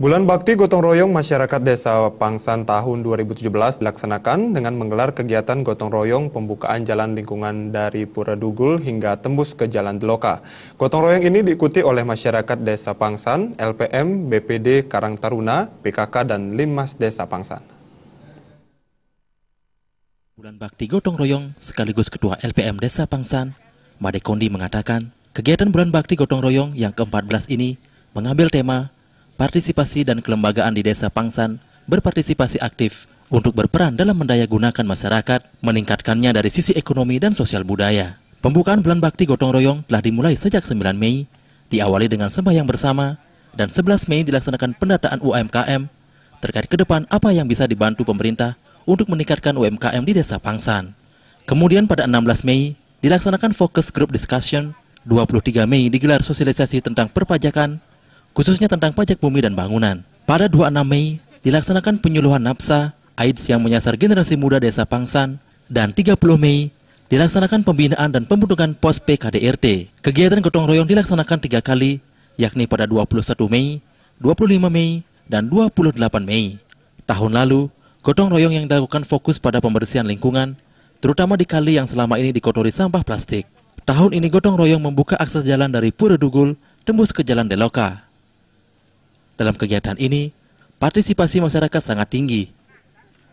Bulan Bakti Gotong Royong Masyarakat Desa Pangsan tahun 2017 dilaksanakan dengan menggelar kegiatan gotong royong pembukaan jalan lingkungan dari Pura Dugul hingga tembus ke Jalan Deloka. Gotong royong ini diikuti oleh masyarakat Desa Pangsan, LPM, BPD Karang Taruna, PKK, dan Limas Desa Pangsan. Bulan Bakti Gotong Royong sekaligus Ketua LPM Desa Pangsan, Made Kondi mengatakan, kegiatan Bulan Bakti Gotong Royong yang ke-14 ini mengambil tema partisipasi dan kelembagaan di Desa Pangsan berpartisipasi aktif untuk berperan dalam mendaya gunakan masyarakat, meningkatkannya dari sisi ekonomi dan sosial budaya. Pembukaan Bulan Bakti Gotong Royong telah dimulai sejak 9 Mei, diawali dengan sembahyang bersama, dan 11 Mei dilaksanakan pendataan UMKM terkait ke depan apa yang bisa dibantu pemerintah untuk meningkatkan UMKM di Desa Pangsan. Kemudian pada 16 Mei, dilaksanakan fokus group discussion, 23 Mei digelar sosialisasi tentang perpajakan khususnya tentang pajak bumi dan bangunan. Pada 26 Mei, dilaksanakan penyuluhan NAPSA, AIDS yang menyasar generasi muda desa Pangsan, dan 30 Mei, dilaksanakan pembinaan dan pembentukan pos PKDRT. Kegiatan gotong royong dilaksanakan tiga kali, yakni pada 21 Mei, 25 Mei, dan 28 Mei. Tahun lalu, gotong royong yang dilakukan fokus pada pembersihan lingkungan, terutama di kali yang selama ini dikotori sampah plastik. Tahun ini gotong royong membuka akses jalan dari Pura Dugul tembus ke Jalan Deloka. Dalam kegiatan ini, partisipasi masyarakat sangat tinggi.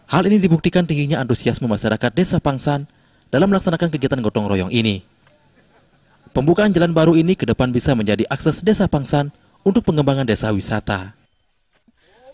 Hal ini dibuktikan tingginya antusiasme masyarakat Desa Pangsan dalam melaksanakan kegiatan gotong royong ini. Pembukaan jalan baru ini ke depan bisa menjadi akses Desa Pangsan untuk pengembangan desa wisata.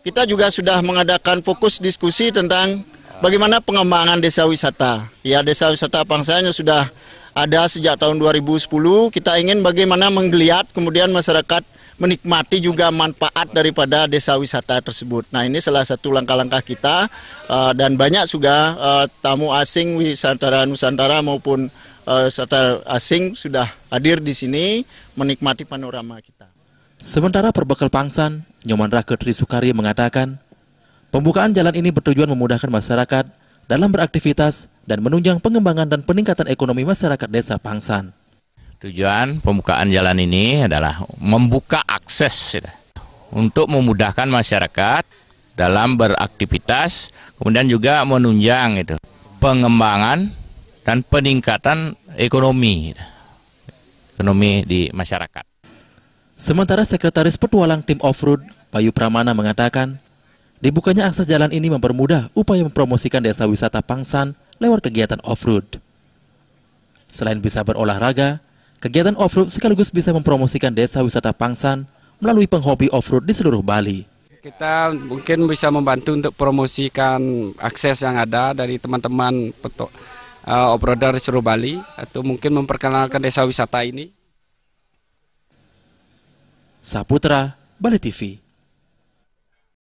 Kita juga sudah mengadakan fokus diskusi tentang bagaimana pengembangan desa wisata. Ya, desa wisata Pangsan sudah ada sejak tahun 2010. Kita ingin bagaimana menggeliat, kemudian masyarakat menikmati juga manfaat daripada desa wisata tersebut. Nah ini salah satu langkah-langkah kita uh, dan banyak juga uh, tamu asing wisata Nusantara maupun uh, asing sudah hadir di sini menikmati panorama kita. Sementara Perbekal Pangsan, Nyoman Raket Risukari mengatakan, pembukaan jalan ini bertujuan memudahkan masyarakat dalam beraktivitas dan menunjang pengembangan dan peningkatan ekonomi masyarakat desa Pangsan. Tujuan pembukaan jalan ini adalah membuka akses ya, untuk memudahkan masyarakat dalam beraktivitas, kemudian juga menunjang itu pengembangan dan peningkatan ekonomi ya, ekonomi di masyarakat. Sementara Sekretaris Petualang Tim Offroad, Bayu Pramana mengatakan, Dibukanya akses jalan ini mempermudah upaya mempromosikan desa wisata Pangsan lewat kegiatan off-road. Selain bisa berolahraga, kegiatan off-road sekaligus bisa mempromosikan desa wisata Pangsan melalui penghobi off-road di seluruh Bali. Kita mungkin bisa membantu untuk promosikan akses yang ada dari teman-teman uh, eh, off-roader di seluruh Bali atau mungkin memperkenalkan desa wisata ini. Saputra, Bali TV.